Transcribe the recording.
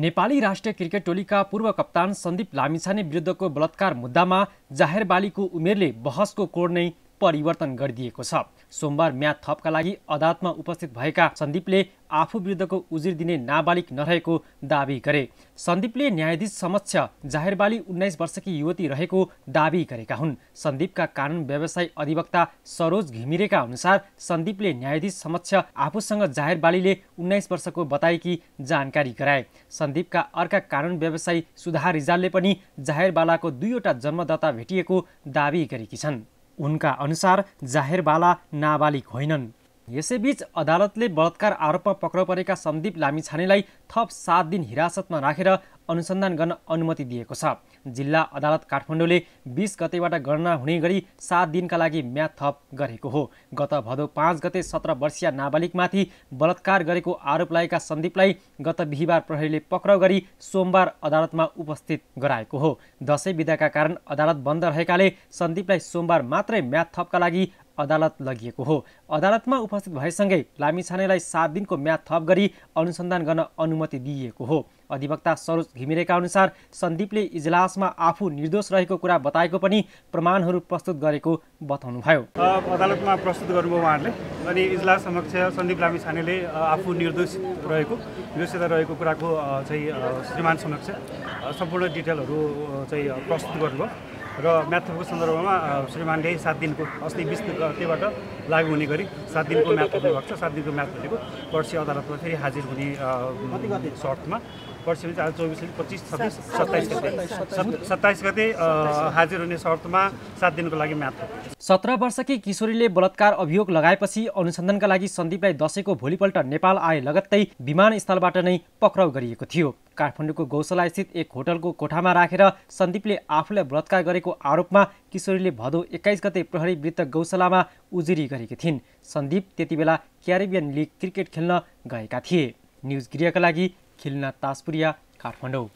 नेपाली राष्ट्रिय क्रिकेट टोलीका पूर्व कप्तान सन्दीप लामिछाने विरुद्धको बलात्कार मुद्दामा जाहेर बालीको उमेरले बहसको कोड नै परिवर्तन गरिदिएको छ सोमबार म्याद थपका लागि अदालतमा उपस्थित भएका सन्दीपले आफू विरुद्धको उजिर दिने नाबालिक नरहेको दावी गरे सन्दीपले न्यायाधीश समक्ष जाहेरबाली उन्नाइस वर्षकी युवती रहेको दावी गरेका हुन् सन्दीपका कानुन व्यवसाय अधिवक्ता सरोज घिमिरेका अनुसार सन्दीपले न्यायाधीश समक्ष आफूसँग जाहेरबालीले उन्नाइस वर्षको बताएकी जानकारी गराए सन्दीपका अर्का कानुन व्यवसायी सुधा रिजालले पनि जाहेरबालाको दुईवटा जन्मदाता भेटिएको दावी गरेकी छन् उनका अनुसार जाहेरवाला नाबालिग होइनन् यसैबीच अदालतले बलात्कार आरोपमा पक्राउ परेका सन्दीप लामिछानेलाई थप सात दिन हिरासतमा राखेर अनुसन्धान गर्न अनुमति दिएको छ जिल्ला अदालत काठमाडौँले बिस गतेबाट गणना हुने गरी सात दिनका लागि म्याथ थप गरेको हो गत भदौ पाँच गते सत्र वर्षीय नाबालिगमाथि बलात्कार गरेको आरोप लागेका सन्दीपलाई गत बिहिबार प्रहरीले पक्राउ गरी सोमबार अदालतमा उपस्थित गराएको हो दसैँ विधाका कारण अदालत बन्द रहेकाले सन्दीपलाई सोमबार मात्रै म्याथ थपका लागि अदालत लगिएको हो अदालतमा उपस्थित भएसँगै लामिछानेलाई सात दिनको म्याद थप गरी अनुसन्धान गर्न अनुमति दिइएको हो अधिवक्ता सरोज घिमिरेका अनुसार सन्दीपले इजलासमा आफू निर्दोष रहेको कुरा बताएको पनि प्रमाणहरू प्रस्तुत गरेको बताउनुभयो अदालतमा प्रस्तुत गर्नुभयो उहाँहरूले अनि इजलास समक्ष सन्दीप लामिछानेले आफू निर्दोष रहेको निर्दोषता रहेको कुराको चाहिँ श्रीमान समक्ष सम्पूर्ण डिटेलहरू चाहिँ प्रस्तुत गर्नुभयो र म्याथको सन्दर्भमा श्रीमानले सात दिनको अस्ति बिस गतेबाट लागु हुने गरी सात दिनको म्याथ भएको छ सात दिनको म्याथ भनेको पर्सि अदालतमा फेरि हाजिर हुने सर्टमा पर्सि चाहिँ आज चौबिस पच्चिस छब्बिस सत्ताइस गते सत्ताइस गते हाजिर हुने सर्टमा सात दिनको लागि म्याथ सत्र वर्षकी किशोरीले बलात्कार अभियोग लगाएपछि अनुसन्धानका लागि सन्दीपलाई दसैँको भोलिपल्ट नेपाल आए लगत्तै विमानस्थलबाट नै पक्राउ गरिएको थियो काठमाडौँको गौशालास्थित एक होटलको कोठामा राखेर सन्दीपले आफूलाई बलात्कार गरेको आरोपमा किशोरीले भदौ एक्काइस गते प्रहरी वृत्त गौशालामा उजुरी गरेकी थिइन् सन्दीप बेला क्यारेबियन लिग क्रिकेट खेल्न गएका थिए न्युज गृहका लागि खिल्न तासपुरिया काठमाडौँ